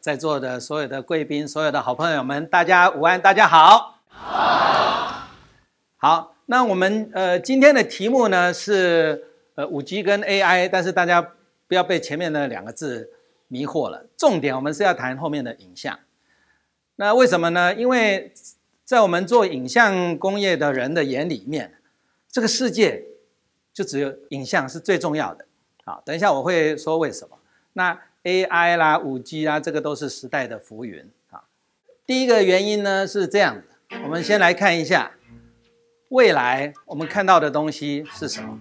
在座的所有的贵宾，所有的好朋友们，大家午安，大家好。好，那我们呃今天的题目呢是呃五 G 跟 AI，但是大家不要被前面的两个字迷惑了，重点我们是要谈后面的影像。那为什么呢？因为在我们做影像工业的人的眼里面，这个世界就只有影像是最重要的。好，等一下我会说为什么。那 AI 啦，五 G 啦，这个都是时代的浮云啊。第一个原因呢是这样的，我们先来看一下未来我们看到的东西是什么。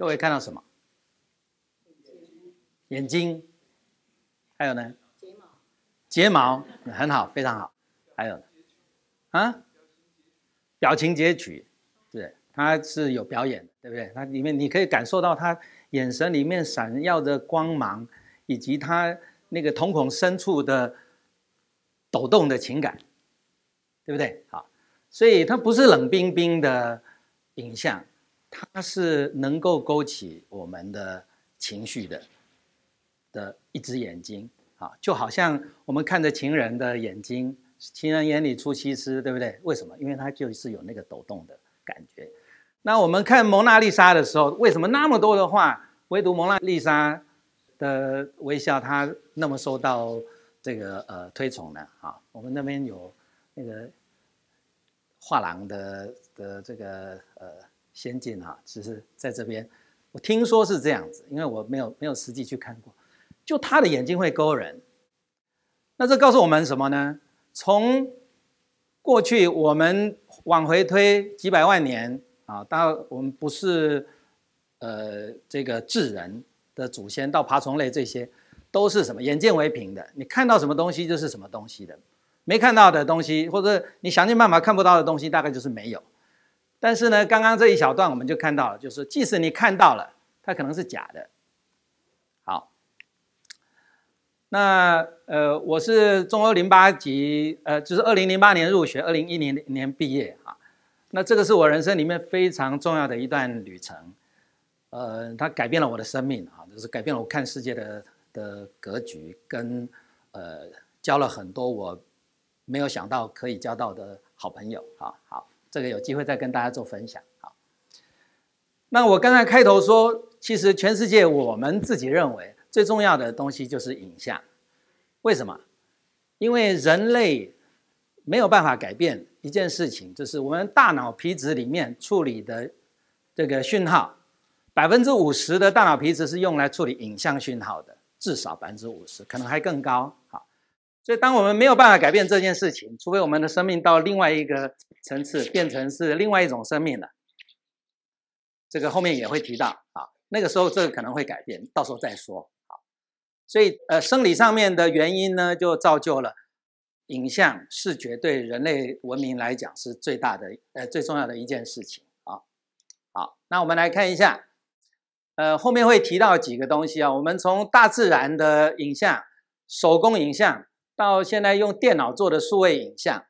各位看到什么？眼睛，还有呢？睫毛，睫毛很好，非常好。还有呢？啊，表情截取，对，它是有表演，对不对？它里面你可以感受到他眼神里面闪耀的光芒，以及他那个瞳孔深处的抖动的情感，对不对？好，所以它不是冷冰冰的影像。它是能够勾起我们的情绪的的一只眼睛啊，就好像我们看着情人的眼睛，情人眼里出西施，对不对？为什么？因为它就是有那个抖动的感觉。那我们看蒙娜丽莎的时候，为什么那么多的画，唯独蒙娜丽莎的微笑，它那么受到这个呃推崇呢？啊，我们那边有那个画廊的的这个呃。先进啊，只是在这边，我听说是这样子，因为我没有没有实际去看过，就他的眼睛会勾人。那这告诉我们什么呢？从过去我们往回推几百万年啊，当然我们不是呃这个智人的祖先到爬虫类这些，都是什么眼见为凭的，你看到什么东西就是什么东西的，没看到的东西或者你想尽办法看不到的东西，大概就是没有。但是呢，刚刚这一小段我们就看到，了，就是即使你看到了，它可能是假的。好，那呃，我是中欧零八级，呃，就是二零零八年入学，二零一零年毕业啊。那这个是我人生里面非常重要的一段旅程，呃，它改变了我的生命啊，就是改变了我看世界的的格局，跟呃，交了很多我没有想到可以交到的好朋友啊，好。这个有机会再跟大家做分享。好，那我刚才开头说，其实全世界我们自己认为最重要的东西就是影像。为什么？因为人类没有办法改变一件事情，就是我们大脑皮质里面处理的这个讯号，百分之五十的大脑皮质是用来处理影像讯号的，至少百分之五十，可能还更高。好。所以，当我们没有办法改变这件事情，除非我们的生命到另外一个层次，变成是另外一种生命了。这个后面也会提到啊，那个时候这个可能会改变，到时候再说啊。所以，呃，生理上面的原因呢，就造就了影像视觉对人类文明来讲是最大的呃最重要的一件事情啊。好，那我们来看一下，呃，后面会提到几个东西啊。我们从大自然的影像、手工影像。到现在用电脑做的数位影像，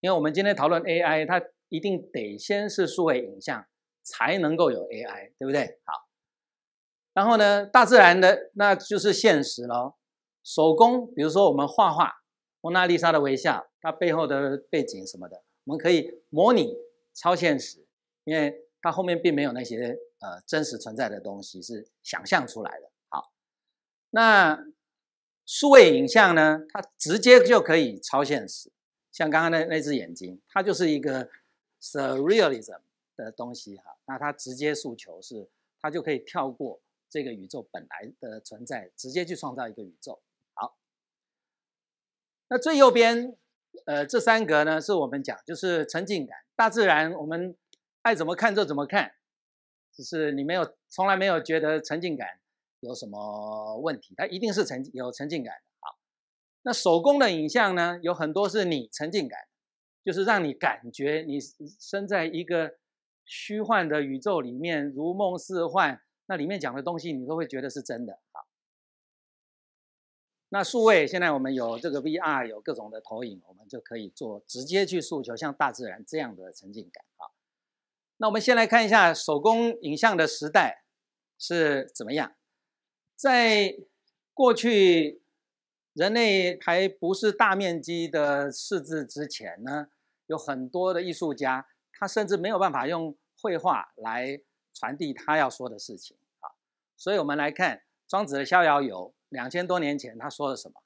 因为我们今天讨论 AI，它一定得先是数位影像才能够有 AI，对不对？好，然后呢，大自然的那就是现实喽。手工，比如说我们画画，《蒙娜丽莎的微笑》，它背后的背景什么的，我们可以模拟超现实，因为它后面并没有那些呃真实存在的东西是想象出来的。好，那。数位影像呢，它直接就可以超现实，像刚刚那那只眼睛，它就是一个 surrealism 的东西哈。那它直接诉求是，它就可以跳过这个宇宙本来的存在，直接去创造一个宇宙。好，那最右边，呃，这三格呢，是我们讲就是沉浸感，大自然，我们爱怎么看就怎么看，只是你没有从来没有觉得沉浸感。有什么问题？它一定是沉有沉浸感的。好，那手工的影像呢？有很多是你沉浸感，就是让你感觉你身在一个虚幻的宇宙里面，如梦似幻。那里面讲的东西，你都会觉得是真的好，那数位现在我们有这个 VR，有各种的投影，我们就可以做直接去诉求像大自然这样的沉浸感好，那我们先来看一下手工影像的时代是怎么样。在过去，人类还不是大面积的识字之前呢，有很多的艺术家，他甚至没有办法用绘画来传递他要说的事情啊。所以，我们来看庄子的《逍遥游》，两千多年前他说了什么？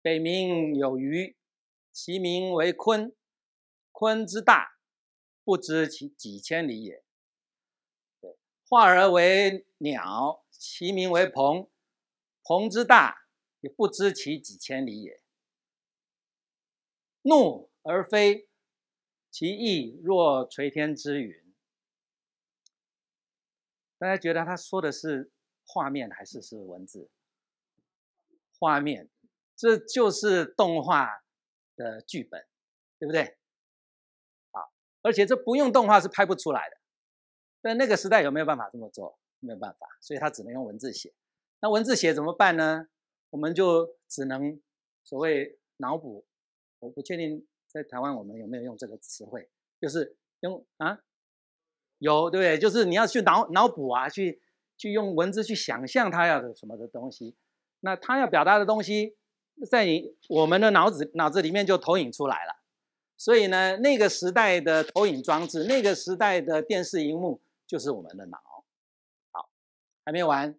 北冥有鱼，其名为鲲。鲲之大，不知其几千里也。对，化而为鸟，其名为鹏。鹏之大，也不知其几千里也。怒而飞，其翼若垂天之云。大家觉得他说的是画面还是是文字？画面，这就是动画的剧本，对不对？啊，而且这不用动画是拍不出来的。在那个时代有没有办法这么做？没有办法，所以他只能用文字写。那文字写怎么办呢？我们就只能所谓脑补。我不确定在台湾我们有没有用这个词汇，就是用啊，有对不对？就是你要去脑脑补啊，去去用文字去想象他要的什么的东西。那他要表达的东西，在你我们的脑子脑子里面就投影出来了。所以呢，那个时代的投影装置，那个时代的电视荧幕，就是我们的脑。还没完，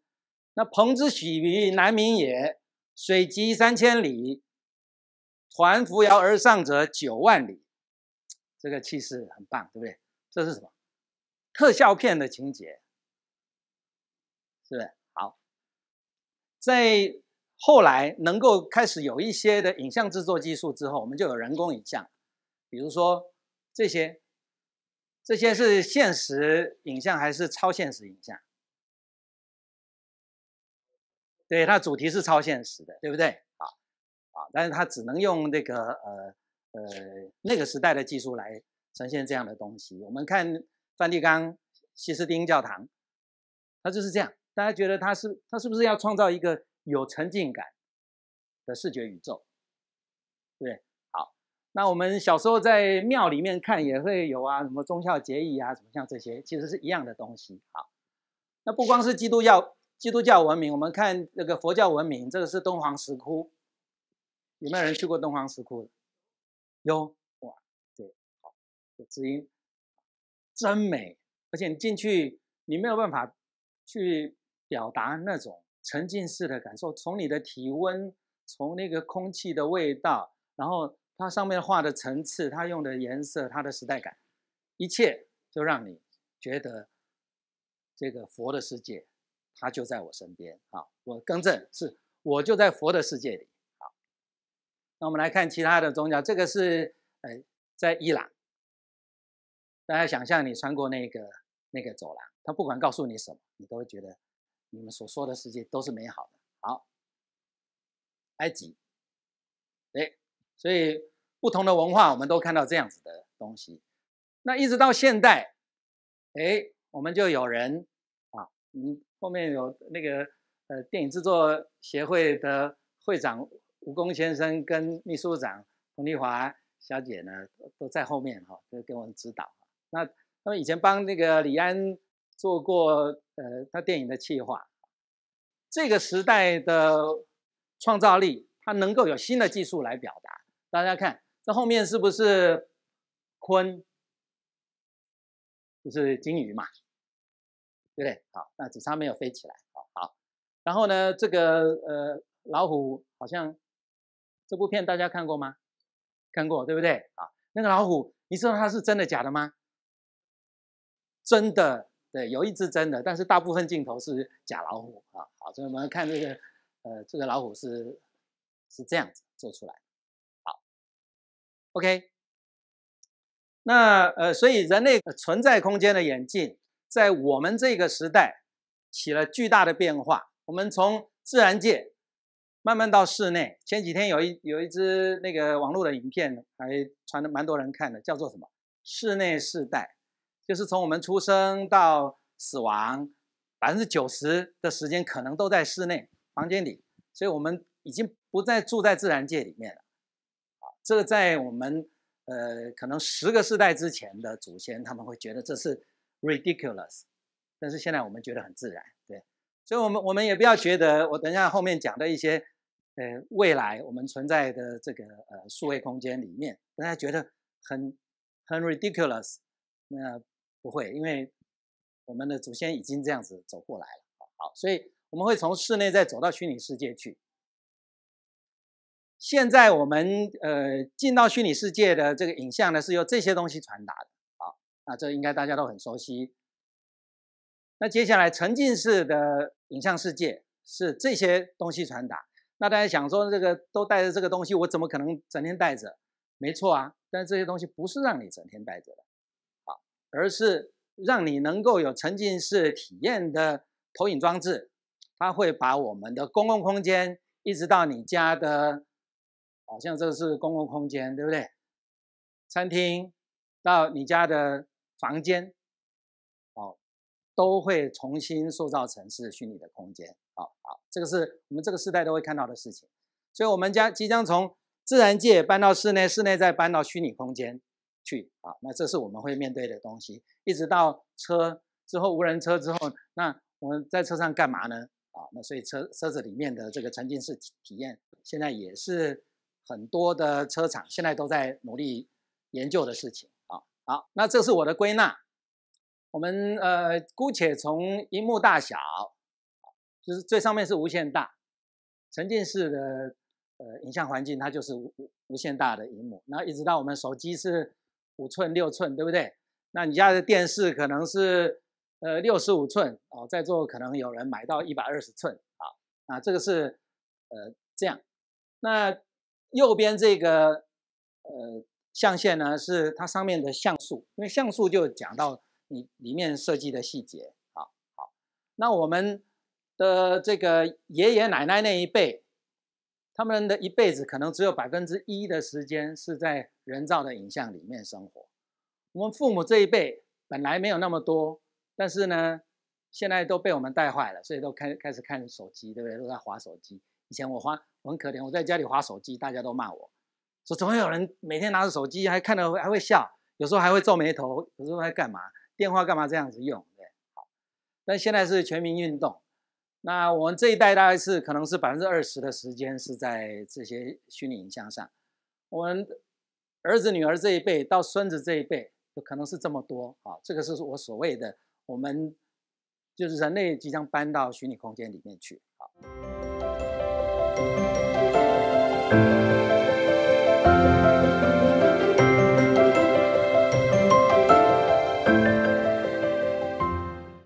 那鹏之徙于南冥也，水击三千里，抟扶摇而上者九万里，这个气势很棒，对不对？这是什么？特效片的情节，是不是？好，在后来能够开始有一些的影像制作技术之后，我们就有人工影像，比如说这些，这些是现实影像还是超现实影像？对，它主题是超现实的，对不对？啊啊，但是它只能用那个呃呃那个时代的技术来呈现这样的东西。我们看梵蒂冈西斯丁教堂，它就是这样。大家觉得它是它是不是要创造一个有沉浸感的视觉宇宙？对对？好，那我们小时候在庙里面看也会有啊，什么忠孝节义啊，什么像这些，其实是一样的东西。好，那不光是基督教。基督教文明，我们看那个佛教文明，这个是敦煌石窟，有没有人去过敦煌石窟？有哇，对，有知音，真美。而且你进去，你没有办法去表达那种沉浸式的感受，从你的体温，从那个空气的味道，然后它上面画的层次，它用的颜色，它的时代感，一切就让你觉得这个佛的世界。他就在我身边啊！我更正，是我就在佛的世界里。好，那我们来看其他的宗教。这个是呃在伊朗，大家想象你穿过那个那个走廊，他不管告诉你什么，你都会觉得你们所说的世界都是美好的。好，埃及，哎，所以不同的文化，我们都看到这样子的东西。那一直到现代，哎，我们就有人啊，嗯。后面有那个呃电影制作协会的会长吴功先生跟秘书长彭丽华小姐呢都在后面哈，就给我们指导。那他们以前帮那个李安做过呃他电影的企划，这个时代的创造力，它能够有新的技术来表达。大家看这后面是不是鲲？就是金鱼嘛。对不对？好，那纸叉没有飞起来。好，好然后呢，这个呃老虎好像，这部片大家看过吗？看过，对不对？啊，那个老虎，你知道它是真的假的吗？真的，对，有一只真的，但是大部分镜头是假老虎啊。好，所以我们看这个，呃，这个老虎是是这样子做出来好，OK。那呃，所以人类存在空间的演进。在我们这个时代，起了巨大的变化。我们从自然界慢慢到室内。前几天有一有一只那个网络的影片，还传的蛮多人看的，叫做什么？室内世代，就是从我们出生到死亡，百分之九十的时间可能都在室内房间里。所以我们已经不再住在自然界里面了。啊，这个在我们呃，可能十个世代之前的祖先，他们会觉得这是。ridiculous，但是现在我们觉得很自然，对，所以我们我们也不要觉得我等一下后面讲的一些，呃，未来我们存在的这个呃数位空间里面，大家觉得很很 ridiculous，那不会，因为我们的祖先已经这样子走过来了，好，所以我们会从室内再走到虚拟世界去。现在我们呃进到虚拟世界的这个影像呢，是由这些东西传达的。那这应该大家都很熟悉。那接下来沉浸式的影像世界是这些东西传达。那大家想说，这个都带着这个东西，我怎么可能整天带着？没错啊，但这些东西不是让你整天带着的，啊，而是让你能够有沉浸式体验的投影装置。它会把我们的公共空间一直到你家的，好像这是公共空间，对不对？餐厅到你家的。房间哦，都会重新塑造成是虚拟的空间。好好，这个是我们这个时代都会看到的事情。所以，我们将即将从自然界搬到室内，室内再搬到虚拟空间去。啊，那这是我们会面对的东西。一直到车之后，无人车之后，那我们在车上干嘛呢？啊，那所以车车子里面的这个沉浸式体体验，现在也是很多的车厂现在都在努力研究的事情。好，那这是我的归纳。我们呃，姑且从荧幕大小，就是最上面是无限大，沉浸式的呃影像环境，它就是无无限大的荧幕。那一直到我们手机是五寸、六寸，对不对？那你家的电视可能是呃六十五寸哦，在座可能有人买到一百二十寸啊。啊，这个是呃这样。那右边这个呃。象限呢是它上面的像素，因为像素就讲到你里面设计的细节啊。好，那我们的这个爷爷奶奶那一辈，他们的一辈子可能只有百分之一的时间是在人造的影像里面生活。我们父母这一辈本来没有那么多，但是呢，现在都被我们带坏了，所以都开开始看手机，对不对？都在划手机。以前我划我很可怜，我在家里划手机，大家都骂我。说，怎么有人每天拿着手机还看到还会笑，有时候还会皱眉头，有时候还干嘛？电话干嘛这样子用？对。但现在是全民运动，那我们这一代大概是可能是百分之二十的时间是在这些虚拟影像上。我们儿子女儿这一辈到孙子这一辈，就可能是这么多啊。这个是我所谓的，我们就是人类即将搬到虚拟空间里面去啊。